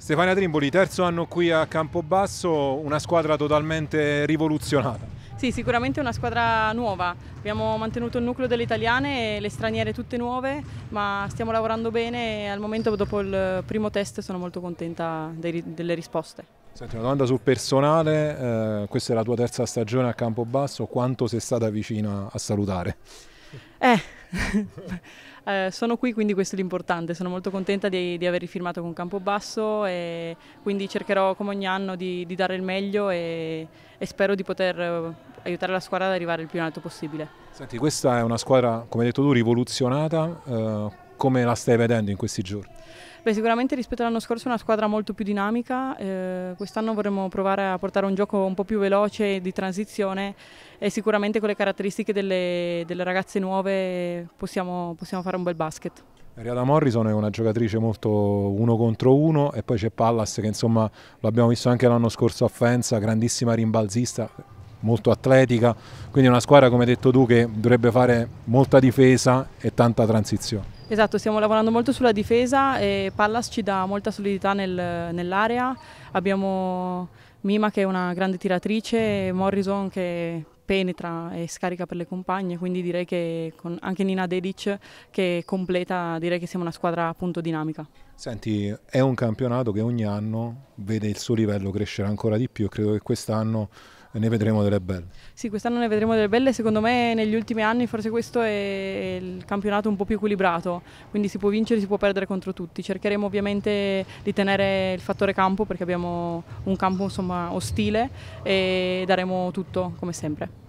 Stefania Trimboli, terzo anno qui a Campobasso, una squadra totalmente rivoluzionata. Sì, sicuramente una squadra nuova. Abbiamo mantenuto il nucleo delle italiane e le straniere tutte nuove, ma stiamo lavorando bene e al momento dopo il primo test sono molto contenta dei, delle risposte. Senti, una domanda sul personale, eh, questa è la tua terza stagione a Campobasso, quanto sei stata vicina a salutare? Eh, eh, sono qui quindi questo è l'importante, sono molto contenta di, di aver rifirmato con Campobasso e quindi cercherò come ogni anno di, di dare il meglio e, e spero di poter eh, aiutare la squadra ad arrivare il più in alto possibile. Senti, questa è una squadra, come hai detto tu, rivoluzionata. Eh come la stai vedendo in questi giorni? Beh, sicuramente rispetto all'anno scorso è una squadra molto più dinamica, eh, quest'anno vorremmo provare a portare un gioco un po' più veloce di transizione e sicuramente con le caratteristiche delle, delle ragazze nuove possiamo, possiamo fare un bel basket. Ariada Morrison è una giocatrice molto uno contro uno e poi c'è Pallas che insomma l'abbiamo visto anche l'anno scorso a Fenza, grandissima rimbalzista, molto atletica, quindi una squadra come hai detto tu che dovrebbe fare molta difesa e tanta transizione. Esatto, stiamo lavorando molto sulla difesa e Pallas ci dà molta solidità nel, nell'area. Abbiamo Mima che è una grande tiratrice Morrison che penetra e scarica per le compagne, quindi direi che anche Nina Dedic che completa, direi che siamo una squadra appunto dinamica. Senti, è un campionato che ogni anno vede il suo livello crescere ancora di più e credo che quest'anno ne vedremo delle belle. Sì, quest'anno ne vedremo delle belle, secondo me negli ultimi anni forse questo è il campionato un po' più equilibrato, quindi si può vincere, si può perdere contro tutti. Cercheremo ovviamente di tenere il fattore campo perché abbiamo un campo insomma, ostile e daremo tutto come sempre.